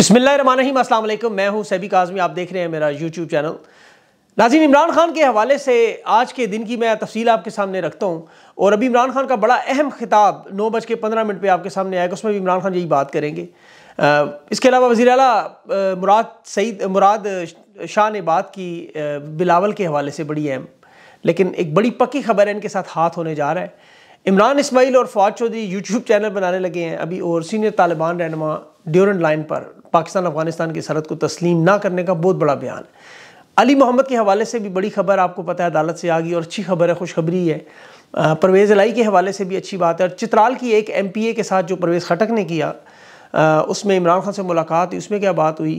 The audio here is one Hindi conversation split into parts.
बसमिल्लाम असलम मैं हूं सैबी काजमी आप देख रहे हैं मेरा यूट्यूब चैनल नाजिम इमरान खान के हवाले से आज के दिन की मैं तफसील आपके सामने रखता हूँ और अभी इमरान खान का बड़ा अहम खिताब नौ बज के पंद्रह मिनट पर आपके सामने आएगा उसमें भी इमरान खान यही बात करेंगे आ, इसके अलावा वजी अला मुराद सईद मुराद शाह ने बात की बिलावल के हवाले से बड़ी अहम लेकिन एक बड़ी पक्की खबर है इनके साथ हाथ होने जा रहा है इमरान इसमाइल और फवाद चौधरी यूट्यूब चैनल बनाने लगे हैं अभी और सीनियर तालिबान रहनमा ड्यूरेंट लाइन पर पाकिस्तान अफगानिस्तान की सरहद को तस्लीम ना करने का बहुत बड़ा बयान है अली मोहम्मद के हवाले से भी बड़ी खबर आपको पता है अदालत से आ गई और अच्छी खबर है खुशखबरी है परवेज़ लाई के हवाले से भी अच्छी बात है और चित्राल की एक एम पी ए के साथ जो परवेज़ खटक ने किया उसमें इमरान खान से मुलाकात हुई उसमें क्या बात हुई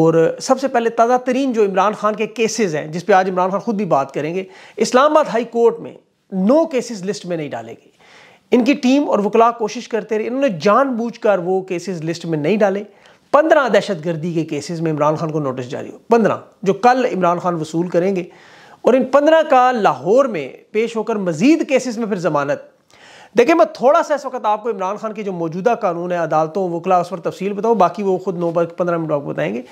और सबसे पहले ताज़ा तरीन जो इमरान खान के केसेस हैं जिस पर आज इमरान खान खुद भी बात करेंगे इस्लामाबाद हाई कोर्ट में नो केसेस लिस्ट में नहीं डालेगी इनकी टीम और वकला कोशिश करते रहे इन्होंने जानबूझकर वो केसेस लिस्ट में नहीं डाले पंद्रह दहशत गर्दी के केसेस में इमरान खान को नोटिस जारी हो पंद्रह जो कल इमरान खान वसूल करेंगे और इन पंद्रह का लाहौर में पेश होकर मजीद केसेस में फिर जमानत देखिए मैं थोड़ा सा इस वक्त आपको इमरान खान के जो मौजूदा कानून है अदालतों वकला उस पर तफसील बताऊँ बाकी वो खुद नौ पर पंद्रह मिनट आपको बताएंगे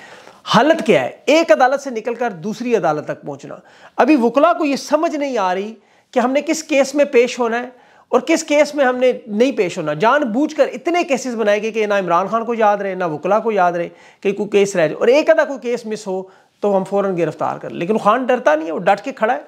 हालत क्या है एक अदालत से निकल कर दूसरी अदालत तक पहुँचना अभी वकला को ये समझ नहीं आ रही कि हमने किस केस में पेश होना है और किस केस में हमने नहीं पेश होना जानबूझकर इतने केसेस बनाए गए कि ना इमरान खान को याद रहे ना वकला को याद रहे कि कोई केस रह जाए और एक अदा कोई केस मिस हो तो हम फ़ौरन गिरफ्तार कर लेकिन खान डरता नहीं है वो डट के खड़ा है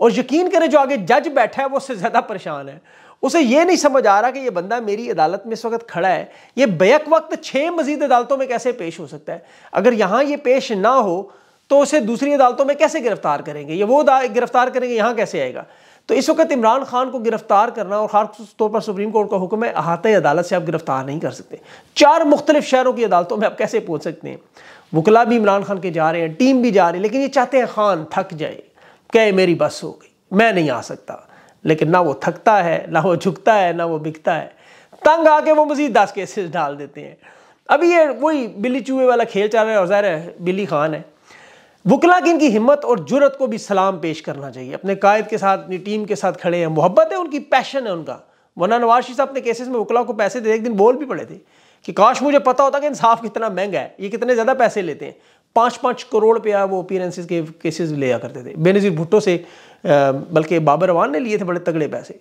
और यकीन करें जो आगे जज बैठा है वो उससे ज़्यादा परेशान है उसे ये नहीं समझ आ रहा कि ये बंदा मेरी अदालत में इस वक्त खड़ा है ये बेक वक्त छः मजीद अदालतों में कैसे पेश हो सकता है अगर यहाँ ये पेश ना हो तो उसे दूसरी अदालतों में कैसे गिरफ्तार करेंगे ये वो गिरफ्तार करेंगे यहाँ कैसे आएगा तो इस वक्त इमरान खान को गिरफ्तार करना और खास तौर पर सुप्रीम कोर्ट का हुक्म है अहाते अदालत से आप गिरफ्तार नहीं कर सकते चार मुख्तलिफ शहरों की अदालतों में आप कैसे पहुँच सकते हैं वकला भी इमरान खान के जा रहे हैं टीम भी जा रही है लेकिन ये चाहते हैं खान थक जाए कहे मेरी बस हो गई मैं नहीं आ सकता लेकिन ना वो थकता है ना वो झुकता है ना वो बिकता है तंग आके वो मजीद दस केसेस डाल देते हैं अभी ये वही बिल्ली चूहे वाला खेल चल रहा है और ज़ाहिर है बिल्ली खान है वकला की इनकी हिम्मत और जुरत को भी सलाम पेश करना चाहिए अपने कायद के साथ अपनी टीम के साथ खड़े हैं मोहब्बत है उनकी पैशन है उनका वरना नवाशी साहब ने केसेस में वकला को पैसे दे एक दिन बोल भी पड़े थे कि काश मुझे पता होता कि इंसाफ कितना महंगा है ये कितने ज़्यादा पैसे लेते हैं पाँच पाँच करोड़ रुपया वो अपीरेंसेज के ले लिया करते थे बेनज़ीर भुट्टो से बल्कि बाबर अवान ने लिए थे बड़े तगड़े पैसे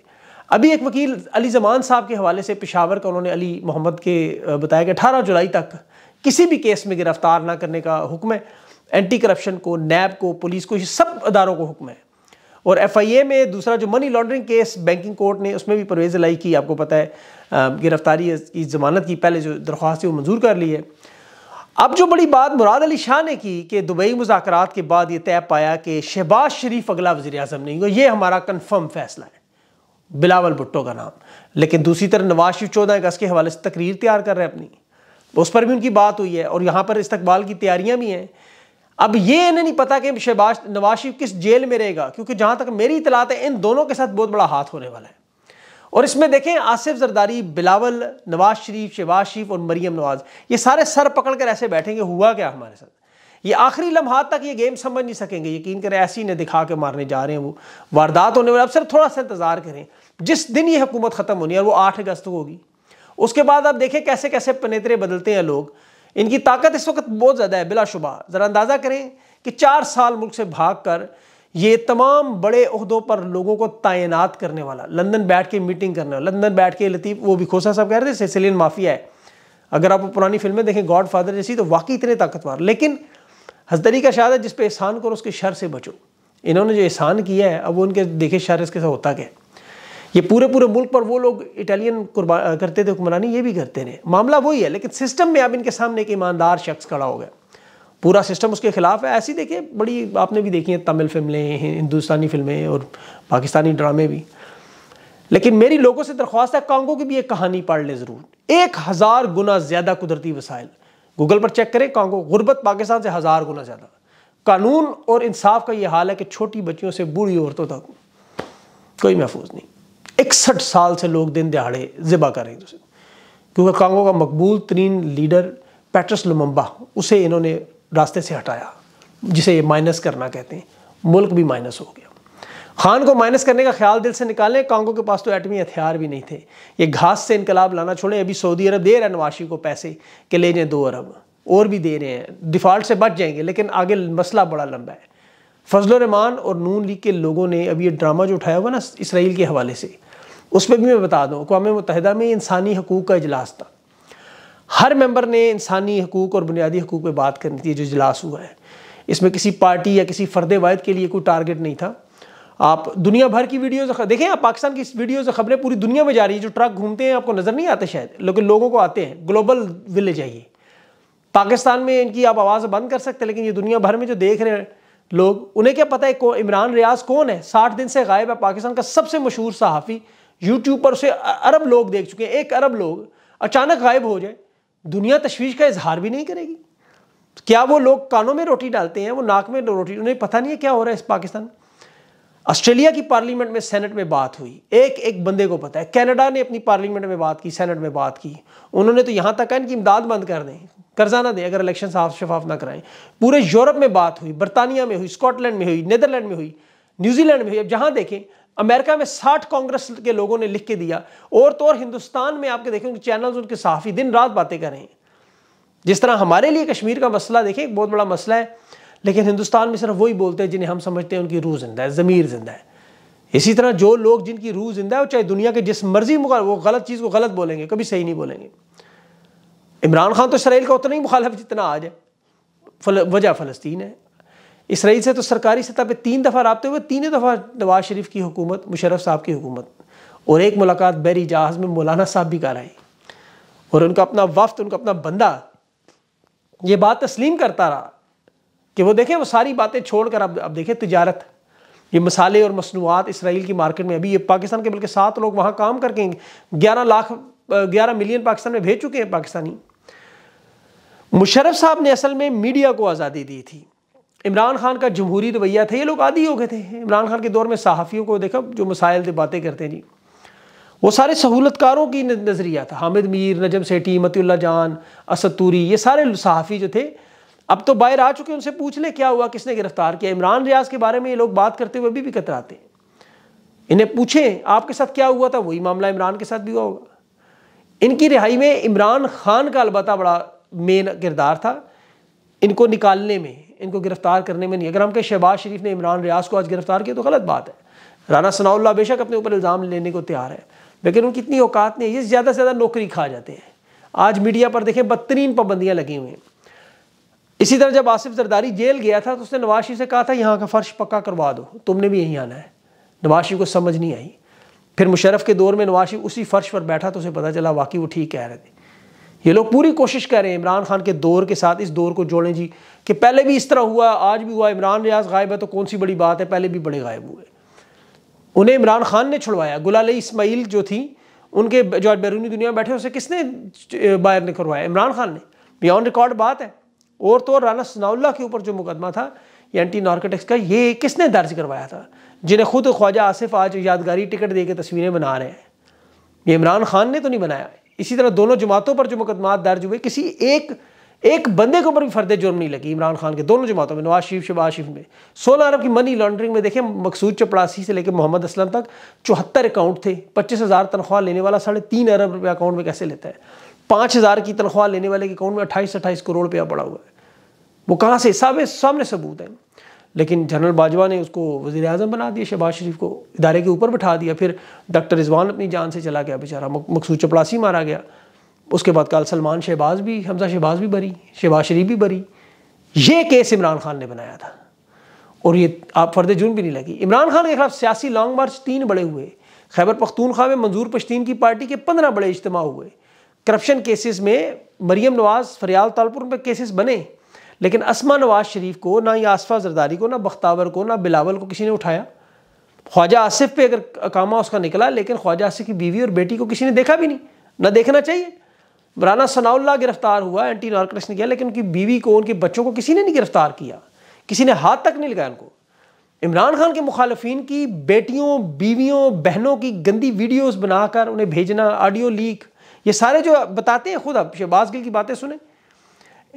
अभी एक वकील अली जमान साहब के हवाले से पिशावर का उन्होंने अली मोहम्मद के बताया कि अठारह जुलाई तक किसी भी केस में गिरफ्तार ना करने का हुक्म है एंटी करप्शन को नैब को पुलिस को ये सब अदारों को हुक्म है और एफआईए में दूसरा जो money laundering case banking court ने उसमें भी परवेज़ लाई की आपको पता है गिरफ्तारी की जमानत की पहले जो दरख्वास्त वो मंजूर कर ली है अब जो बड़ी बात मुराद अली शाह ने की कि दुबई मुजाकर के बाद ये तय पाया कि शहबाज शरीफ अगला वजी अजम नहीं हुआ ये हमारा कन्फर्म फैसला है बिलावल भुट्टो का नाम लेकिन दूसरी तरफ नवाज शरीफ चौदह अगस्त के हवाले से तकरीर तैयार कर रहे हैं अपनी उस पर भी उनकी बात हुई है और यहाँ पर इस्तबाल की तैयारियाँ भी हैं अब ये इन्हें नहीं पता कि शहबाज नवाज शरीफ किस जेल में रहेगा क्योंकि जहां तक मेरी इतलात है इन दोनों के साथ बहुत बड़ा हाथ होने वाला है और इसमें देखें आसिफ जरदारी बिलावल नवाज शरीफ शहबाज शरीफ और मरियम नवाज ये सारे सर पकड़ कर ऐसे बैठेंगे हुआ क्या हमारे साथ ये आखिरी लम्हा तक ये गेम समझ नहीं सकेंगे यकीन करें ही ने दिखा के मारने जा रहे हैं वो वारदात होने वाले अब सिर्फ थोड़ा सा इंतज़ार करें जिस दिन ये हुकूमत ख़त्म होनी है और वो आठ अगस्त को होगी उसके बाद आप देखें कैसे कैसे पनेतरे बदलते हैं लोग इनकी ताकत इस वक्त बहुत ज़्यादा है बिलाशुबा ज़रा अंदाज़ा करें कि चार साल मुल्क से भाग कर ये तमाम बड़े अहदों पर लोगों को तैनात करने वाला लंदन बैठ के मीटिंग करने वाला लंदन बैठ के लतीफ़ वो भी खोसा साहब कह रहे थे सिसिलियन माफिया है अगर आप पुरानी फिल्में देखें गॉड फादर जैसी तो वाकई इतने ताकतवर लेकिन हजदरी का शाद है जिस पर एहसान करो उसके शर से बचो इन्होंने जो एहसान किया है अब वो उनके देखे शर इसके साथ होता क्या है ये पूरे पूरे मुल्क पर वो लोग इटालियन करते थे हुक्मरानी ये भी करते रहे मामला वही है लेकिन सिस्टम में अब इनके सामने एक ईमानदार शख्स खड़ा हो गया पूरा सिस्टम उसके खिलाफ है ऐसी देखिए बड़ी आपने भी देखी है तमिल फिल्में हिंदुस्तानी फिल्में और पाकिस्तानी ड्रामे भी लेकिन मेरी लोगों से दरख्वास्त है कांगो की भी एक कहानी पढ़ ले ज़रूर एक हज़ार गुना ज़्यादा कुदरती वसाइल गूगल पर चेक करें कांगो गुर्बत पाकिस्तान से हज़ार गुना ज़्यादा कानून और इंसाफ का ये हाल है कि छोटी बच्चियों से बूढ़ी औरतों तक कोई महफूज नहीं इकसठ साल से लोग दिन दिहाड़े ज़िबा कर रहे थे क्योंकि कांगो का मकबूल तरीन लीडर पैट्रस लुमम्बा उसे इन्होंने रास्ते से हटाया जिसे ये माइनस करना कहते हैं मुल्क भी माइनस हो गया खान को माइनस करने का ख्याल दिल से निकालें कांगो के पास तो एटमी हथियार भी नहीं थे ये घास से इनकलाब लाना छोड़े अभी सऊदी अरब दे रहे हैं नवाशी को पैसे के ले जाएँ दो अरब और भी दे रहे हैं डिफ़ॉल्ट से बच जाएंगे लेकिन आगे मसला बड़ा लंबा है फजल रहमान और नून लीग के लोगों ने अभी ये ड्रामा जो उठाया हुआ ना इसराइल के हवाले से उस पर भी मैं बता दूँ अकवा मुतहदा में इंसानी हकूक़ का इजलास था हर मेम्बर ने इंसानी हकूक़ और बुनियादी हकूक़ पर बात करनी थी जो इजलास हुआ है इसमें किसी पार्टी या किसी फ़र्द वायद के लिए कोई टारगेट नहीं था आप दुनिया भर की वीडियोज देखें आप पाकिस्तान की वीडियोज खबरें पूरी दुनिया में जा रही है जो ट्रक घूमते हैं आपको नज़र नहीं आते शायद लेकिन लोगों को आते हैं ग्लोबल विलेज है ये पाकिस्तान में इनकी आप आवाज़ बंद कर सकते हैं लेकिन ये दुनिया भर में जो देख रहे हैं लोग उन्हें क्या पता है इमरान रियाज कौन है साठ दिन से गायब है पाकिस्तान का सबसे मशहूर सहाफ़ी यूट्यूब पर उसे अरब लोग देख चुके हैं एक अरब लोग अचानक गायब हो जाए दुनिया तशवीश का इजहार भी नहीं करेगी क्या वो लोग कानों में रोटी डालते हैं वो नाक में रोटी उन्हें पता नहीं है क्या हो रहा है इस पाकिस्तान में ऑस्ट्रेलिया की पार्लियामेंट में सेनेट में बात हुई एक एक बंदे को पता है कनाडा ने अपनी पार्लियामेंट में बात की सेनेट में बात की उन्होंने तो यहाँ तक कहा इनकी इमदाद बंद कर दें कर्जा ना दें अगर इलेक्शन साफ शफाफ ना कराएं पूरे यूरोप में बात हुई बरतानिया में हुई स्कॉटलैंड में हुई नदरलैंड में हुई न्यूजीलैंड में हुई अब जहाँ देखें अमेरिका में 60 कांग्रेस के लोगों ने लिख के दिया और तो और हिंदुस्तान में आपके देखेंगे चैनल्स उनके साफी दिन रात बातें कर रहे हैं जिस तरह हमारे लिए कश्मीर का मसला देखें एक बहुत बड़ा मसला है लेकिन हिंदुस्तान में सिर्फ वही बोलते हैं जिन्हें हम समझते हैं उनकी रूह जिंदा है ज़मीर जिंदा है इसी तरह जो लोग जिनकी रूह जिंदा है वो चाहे दुनिया के जिस मर्जी वो गलत चीज़ को गलत बोलेंगे कभी सही नहीं बोलेंगे इमरान खान तो इसराइल का उतना ही मुखालफ जितना आज है फल, वजह फ़लस्तीन है इसराइल से तो सरकारी सतह पर तीन दफ़ा रबते हुए तीनों दफ़ा नवाज शरीफ की हुकूमत मुशरफ साहब की हुकूमत और एक मुलाकात बैरी जहाज़ में मौलाना साहब भी कराई और उनका अपना वफ्त उनका अपना बंदा ये बात तस्लीम करता रहा कि वो देखें वो सारी बातें छोड़ कर अब अब देखें तजारत ये मसाले और मसनूआत इसराइल की मार्केट में अभी ये पाकिस्तान के बल्कि सात लोग वहाँ काम करके ग्यारह लाख ग्यारह मिलियन पाकिस्तान में भेज चुके हैं पाकिस्तानी मुशरफ साहब ने असल में मीडिया को आज़ादी दी थी इमरान खान का जमहूरी रवैया था ये लोग आदि हो गए थे इमरान खान के दौर में सहाफ़ियों को देखा जो मसाइल थे बातें करते जी वो सारे सहूलतकारों की नज़रिया था हामिद मीर नजम सेठी मतील्ला जान असतूरी ये सारे सहाफ़ी जो थे अब तो बाहर आ चुके उनसे पूछ ले क्या हुआ किसने गिरफ्तार किया इमरान रियाज के बारे में ये लोग बात करते हुए अभी भी कतराते इन्हें पूछें आपके साथ क्या हुआ था वही मामला इमरान के साथ भी हुआ होगा इनकी रिहाई में इमरान खान का अलबत् बड़ा मेन किरदार था इनको निकालने में इनको गिरफ्तार करने में नहीं अगर हम कहें शहबाज शरीफ ने इमरान रियाज को आज गिरफ्तार किया तो गलत बात है राना सनाउल्ला बेशक अपने ऊपर इल्ज़ाम लेने को तैयार है लेकिन उनकी इतनी औकात नहीं है ये ज़्यादा से ज़्यादा नौकरी खा जाते हैं आज मीडिया पर देखें बदतरीन पाबंदियाँ लगी हुई हैं इसी तरह जब आसिफ जरदारी जेल गया था तो उसने नवाज शरीफ से कहा था यहाँ का फ़र्श पक्का करवा दो तुमने भी यहीं आना है नवाज शरीफ को समझ नहीं आई फिर मुशरफ के दौर में नवाज शरीफ उसी फ़र्श पर बैठा तो उसे पता चला वाकई वो ठीक कह रहे थे ये लोग पूरी कोशिश कर रहे हैं इमरान खान के दौर के साथ इस दौर को जोड़ें जी कि पहले भी इस तरह हुआ आज भी हुआ इमरान रियाज गायब है तो कौन सी बड़ी बात है पहले भी बड़े गायब हुए उन्हें इमरान खान ने छुड़वाया गुलाल इसमाइल जो थी उनके जो बैरूनी दुनिया में बैठे उसे किसने बाहर ने करवाया इमरान खान ने बियॉन्ड रिकॉर्ड बात है और तो राना सनाउल्ला के ऊपर जो मुकदमा था ये एंटी नार्कोटिक्स का ये किसने दर्ज करवाया था जिन्हें खुद ख्वाजा आसिफ आज यादगारी टिकट दे के तस्वीरें बना रहे हैं ये इमरान खान ने तो नहीं बनाया इसी तरह दोनों जमातों पर जो मुकदमा दर्ज हुए किसी एक एक बंदे के ऊपर भी फर्द जुर्म नहीं लगी इमरान खान के दोनों जमातों में नवाज शरीफ शबाज शरीफ में सोलह अरब की मनी लॉन्ड्रिंग में देखें मकसूद चपड़ासी से लेकर मोहम्मद असलम तक चौहत्तर अकाउंट थे पच्चीस हज़ार तनख्वाह लेने वाला साढ़े तीन अरब रुपया अकाउंट में कैसे लेता है पाँच हज़ार की तनख्वाह लेने वाले के अकाउंट में अट्ठाईस अट्ठाईस करोड़ रुपया पड़ा हुआ है वो कहाँ से सब सामने सबूत है लेकिन जनरल बाजवा ने उसको वजी अजम बना दिया शहबाज शरीफ को इदारे के ऊपर बैठा दिया फिर डॉक्टर रिजवान अपनी जान से चला गया बेचारा मकसूद चपड़ासी मारा गया उसके बाद कल सलमान शहबाज भी हमजा शहबाज भी बरी शहबाज शरीफ भी बरी ये केस इमरान खान ने बनाया था और ये आप फर्द जुर्म भी नहीं लगी इमरान खान के खिलाफ सियासी लॉन्ग मार्च तीन बड़े हुए खैबर पख्तूनख्वा में मंजूर पश्तीन की पार्टी के पंद्रह बड़े इज्तम हुए करप्शन केसेस में मरीम नवाज फरियाल तालपुर पर केसेस बने लेकिन असमा नवाज शरीफ को ना ही आसफा जरदारी को ना बख्तावर को ना बिलावल को किसी ने उठाया ख्वाजा आसिफ पे अगर कामा उसका निकला लेकिन ख्वाजा आसिफ की बीवी और बेटी को किसी ने देखा भी नहीं ना देखना चाहिए मौलाना सनाउल्ला गिरफ्तार हुआ एंटी नारकोटिक्स ने किया लेकिन उनकी बीवी को उनके बच्चों को किसी ने नहीं गिरफ्तार किया किसी ने हाथ तक नहीं लगाया उनको इमरान खान के मुखालफी की बेटियों बीवियों बहनों की गंदी वीडियोस बनाकर उन्हें भेजना ऑडियो लीक ये सारे जो बताते हैं खुद आप शहबाज गिल की बातें सुने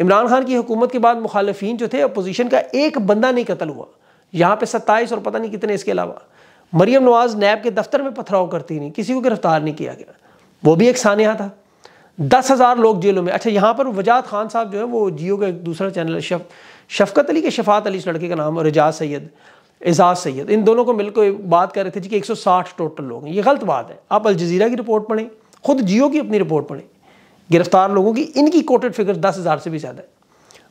इमरान खान की हुकूमत के बाद मुखालफन जो थे अपोजिशन का एक बंदा नहीं कतल हुआ यहाँ पर सत्ताईस और पता नहीं कितने इसके अलावा मरियम नवाज़ नैब के दफ्तर में पथराव करती नहीं किसी को गिरफ्तार नहीं किया गया वो भी एक सानहा था दस हज़ार लोग जेलों में अच्छा यहाँ पर वजाद खान साहब जो है वो जियो का एक दूसरा चैनल है शफ शफकत अली के शफात अली इस लड़के का नाम और एजाज सैद एजाज सैद इन दोनों को मिलकर बात कर रहे थे जी कि 160 टोटल लोग हैं ये गलत बात है आप अल जजीरा की रिपोर्ट पढ़ें खुद जियो की अपनी रिपोर्ट पढ़ें गिरफ्तार लोगों की इनकी कोटेड फिगर दस हज़ार से भी ज़्यादा है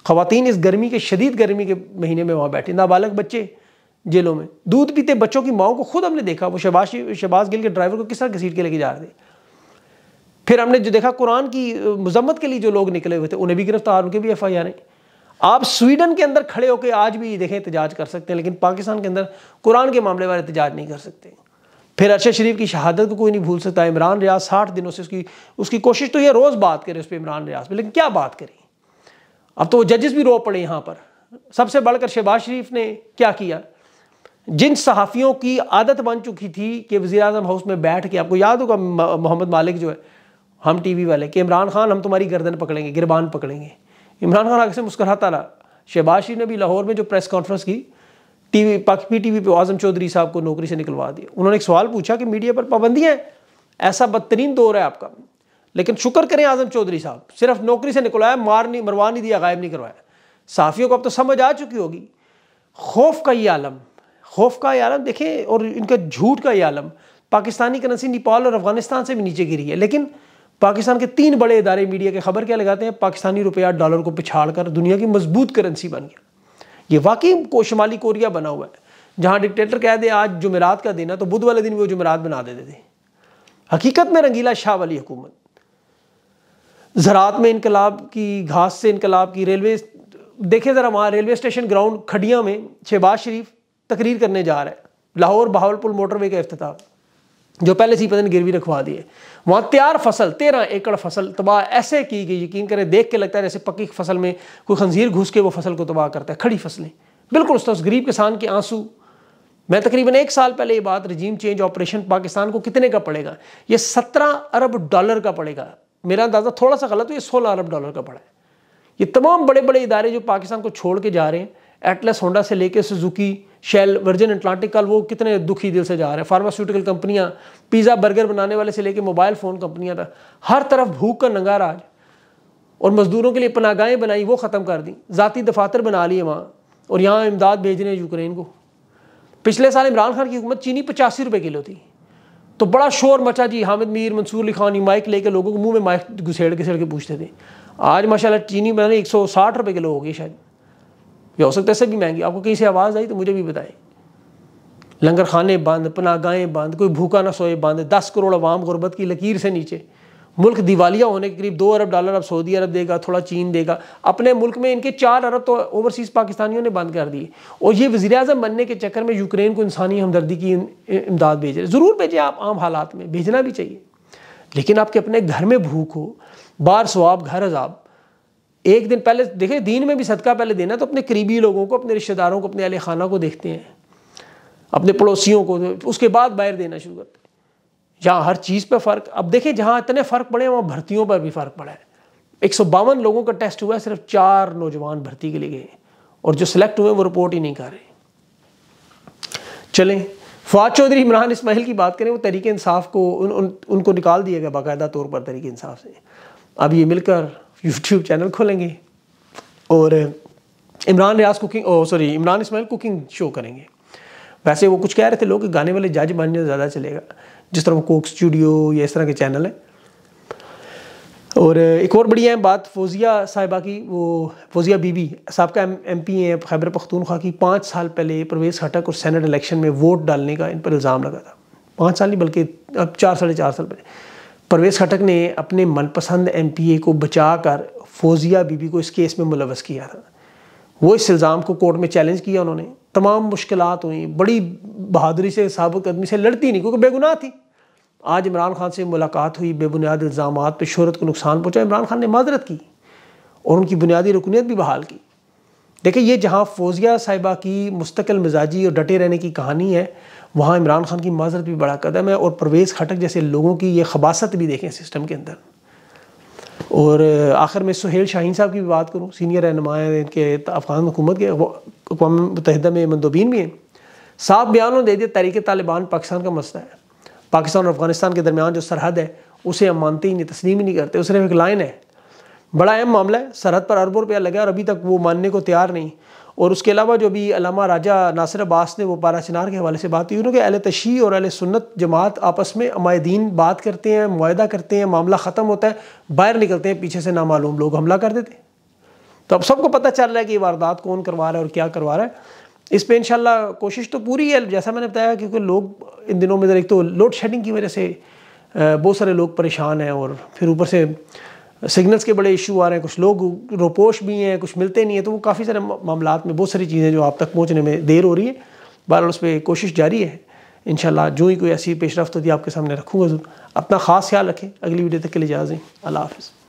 खातन इस गर्मी के शदीद गर्मी के महीने में वहाँ बैठे नाबालग बच्चे जेलों में दूध पीते बच्चों की माओ को खुद हमने देखा वो शबाज शबाज गिल के ड्राइवर को किस तरह घसीट के लेके जा रहे थे फिर हमने जो देखा कुरान की मजम्मत के लिए जो लोग निकले हुए थे उन्हें भी गिरफ्तार उनके भी एफ आई आर हैं आप स्वीडन के अंदर खड़े होकर आज भी देखें एहतजाज कर सकते हैं लेकिन पाकिस्तान के अंदर कुरान के मामले पर एहतजाज नहीं कर सकते फिर अरशद शरीफ की शहादत को कोई नहीं भूल सकता इमरान रियाज साठ दिनों से उसकी उसकी कोशिश तो ये रोज़ बात करें उस पर इमरान रियाज पर लेकिन क्या बात करें अब तो वो जजेस भी रो पड़े यहाँ पर सबसे बढ़कर शहबाज शरीफ ने क्या किया जिन सहाफ़ियों की आदत बन चुकी थी कि वजी अजम हाउस में बैठ के आपको याद होगा मोहम्मद मालिक जो है हम टीवी वाले कि इमरान खान हम तुम्हारी गर्दन पकड़ेंगे गिरबान पकड़ेंगे इमरान खान आगे से मुस्कराता रहा शहबाज ने भी लाहौर में जो प्रेस कॉन्फ्रेंस की टीवी पी टीवी पे आजम चौधरी साहब को नौकरी से निकलवा दिया उन्होंने एक सवाल पूछा कि मीडिया पर पाबंदियाँ हैं ऐसा बदतरीन दौर है आपका लेकिन शुक्र करें आजम चौधरी साहब सिर्फ नौकरी से निकलवाया मार नहीं मरवा नहीं दिया गायब नहीं करवाया साफियों को अब तो समझ आ चुकी होगी खौफ का ये आलम खौफ का ये आलम देखें और इनका झूठ का ये आलम पाकिस्तानी करेंसी नेपाल और अफगानिस्तान से भी नीचे गिरी है लेकिन पाकिस्तान के तीन बड़े इदारे मीडिया के खबर क्या लगाते हैं पाकिस्तानी रुपया डॉलर को पिछाड़ कर दुनिया की मजबूत करेंसी बन गया ये वाकई को शुमाली कोरिया बना हुआ है जहाँ डिक्टेटर कह दे आज जुमेरात का दिन है तो बुध वाले दिन वो जुमेरात बना देते थे हकीकत में रंगीला शाह वाली हुकूमत ज़रात में इनकलाब की घास से इनकलाब की रेलवे देखे ज़रा वहाँ रेलवे स्टेशन ग्राउंड खडिया में शहबाज शरीफ तकरीर करने जा रहा है लाहौर बहावलपुर मोटरवे का अफ्ताह जो पहले सी पता गिरवी रखवा दिए वहाँ तैयार फसल तेरह एकड़ फसल तबाह ऐसे की गई यकीन करें देख के लगता है जैसे पक्की फसल में कोई खंजीर घुस के वो फसल को तबाह करता है खड़ी फसलें बिल्कुल उस गरीब किसान के आंसू मैं तकरीबन एक साल पहले ये बात रजीम चेंज ऑपरेशन पाकिस्तान को कितने का पड़ेगा ये सत्रह अरब डॉलर का पड़ेगा मेरा अंदाज़ा थोड़ा सा गलत हो ये सोलह अरब डॉलर का पड़ा है ये तमाम बड़े बड़े इदारे जो पाकिस्तान को छोड़ के जा रहे हैं एटलस होंडा से लेके सुजुकी शेल वर्जिन अटलांटिक वो कितने दुखी दिल से जा रहे हैं फार्मास्यूटिकल कंपनियां पिज़्ज़ा बर्गर बनाने वाले से लेकर मोबाइल फ़ोन कंपनियां तक हर तरफ भूख का नंगा राज और मज़दूरों के लिए पनागाहें बनाई वो ख़त्म कर दी ज़ाती दफातर बना लिए वहाँ और यहाँ इमदाद भेज रहे हैं यूक्रेन को पिछले साल इमरान खान की हुकूमत चीनी पचासी रुपये किलो थी तो बड़ा शोर मचा जी हामिद मीर मंसूर अली खान माइक लेके लोगों को मुंह में माइक घुसेड़ घुसेड़ के पूछते थे आज माशाल्लाह चीनी बनाने एक सौ साठ रुपये किलो हो गई शायद या हो सकता है सभी महंगी आपको कहीं से आवाज़ आई तो मुझे भी बताएं लंगर खाने बंद पनागाहें बंद कोई भूखा ना सोए बंद दस करोड़ अवाम गुरबत की लकीर से नीचे मुल्क दिवालिया होने के करीब दो अरब डॉलर अब सऊदी अरब देगा थोड़ा चीन देगा अपने मुल्क में इनके चार अरब तो ओवरसीज़ पाकिस्तानियों ने बंद कर दिए और ये वजी अजम बनने के चक्कर में यूक्रेन को इंसानी हमदर्दी की इमदाद भेज रहे ज़रूर भेजें आप आम हालात में भेजना भी चाहिए लेकिन आपके अपने घर में भूख हो बार स्वाब घर अजाब एक दिन पहले देखिए दीन में भी सदका पहले देना तो अपने करीबी लोगों को अपने रिश्तेदारों को अपने अहल खाना को देखते हैं अपने पड़ोसियों को उसके बाद बाहर देना शुरू करते हैं जहाँ हर चीज़ पर फ़र्क अब देखिए जहाँ इतने फ़र्क पड़े हैं वहाँ भर्तियों पर भी फ़र्क पड़ा है एक लोगों का टेस्ट हुआ है सिर्फ चार नौजवान भर्ती के लिए गए और जो सिलेक्ट हुए वो रिपोर्ट ही नहीं कर रहे चलें फवाद चौधरी इमरान इसमाइल की बात करें वो तरीके इंसाफ को उन, उन उनको निकाल दिया गया बाकायदा तौर पर तरीके इंसाफ से अब ये मिलकर यूट्यूब चैनल खोलेंगे और Imran Riaz cooking oh sorry Imran Ismail cooking show करेंगे वैसे वो कुछ कह रहे थे लोग गाने वाले जज बनने ज़्यादा चलेगा जिस तरह वो कोक स्टूडियो या इस तरह के चैनल हैं और एक और बड़ी अहम बात फौजिया साहिबा की वो फौजिया बीबी सबका एम एम पी हैं खैबर पख्तूनख्वा की पाँच साल पहले प्रवेश हटक और सैनट इलेक्शन में वोट डालने का इन पर इल्ज़ाम लगा था पाँच साल नहीं बल्कि अब चार साढ़े चार साल पहले परवेज़ खटक ने अपने मनपसंद ए को बचाकर फौजिया बीबी को इस केस में मुलवस किया था वो इस इल्ज़ाम को कोर्ट में चैलेंज किया उन्होंने तमाम मुश्किल हुई बड़ी बहादुरी से सबक आदमी से लड़ती नहीं क्योंकि बेगुनाह थी आज इमरान खान से मुलाकात हुई बेबुनियाद इल्ज़ाम पर शहरत को नुकसान पहुँचा इमरान खान ने माजरत की और उनकी बुनियादी रुकनीत भी बहाल की देखिए ये जहाँ फौजिया साहिबा की मुस्तकिल मिजाजी और डटे रहने की कहानी है वहाँ इमरान खान की माजरत भी बड़ा कदम है और परवेज़ खटक जैसे लोगों की ये खबासत भी देखें सिस्टम के अंदर और आखिर में सुहेल शाहीन साहब की भी बात करूँ सीनियर रहनुमा के अफगान हुकूमत के अकवा मुतहद में मंदोबीन भी हैं साफ बयानों दे दिए तहरीक तालिबान पाकिस्तान का मसला है पाकिस्तान और अफगानिस्तान के दरमियान जो सरहद है उसे हम मानते ही नहीं तस्लीम ही नहीं करते उसने एक लाइन है बड़ा अहम मामला है सरहद पर अरबों रुपया लगा और अभी तक वो मानने को तैयार नहीं और उसके अलावा जो भी अलामा राजा नासिर अब्बास ने वो पारा चिनार के हवाले से बात की उन्होंने अहल तशी और अहल सुन्नत जमात आपस में अमायदीन बात करते हैं माहदा करते हैं मामला ख़त्म होता है बाहर निकलते हैं पीछे से नामालूम लोग हमला कर देते हैं तो अब सबको पता चल रहा है कि वारदात कौन करवा रहा है और क्या करवा रहा है इस पर इंशाल्लाह कोशिश तो पूरी है जैसा मैंने बताया क्योंकि लोग इन दिनों में एक तो लोड शेडिंग की वजह से बहुत सारे लोग परेशान हैं और फिर ऊपर से सिग्नल्स के बड़े इशू आ रहे हैं कुछ लोग रोपोश भी हैं कुछ मिलते नहीं हैं तो वो काफ़ी सारे मामला में बहुत सारी चीज़ें जो आप तक पहुँचने में देर हो रही है बहरहाल उस पर कोशिश जारी है इन जो ही कोई ऐसी पेशरफ होती है आपके सामने रखूँगा ज़रूर अपना खास ख्याल रखें अगली वीडियो तक के लिए इजाज़ें अल्लाह हाफ़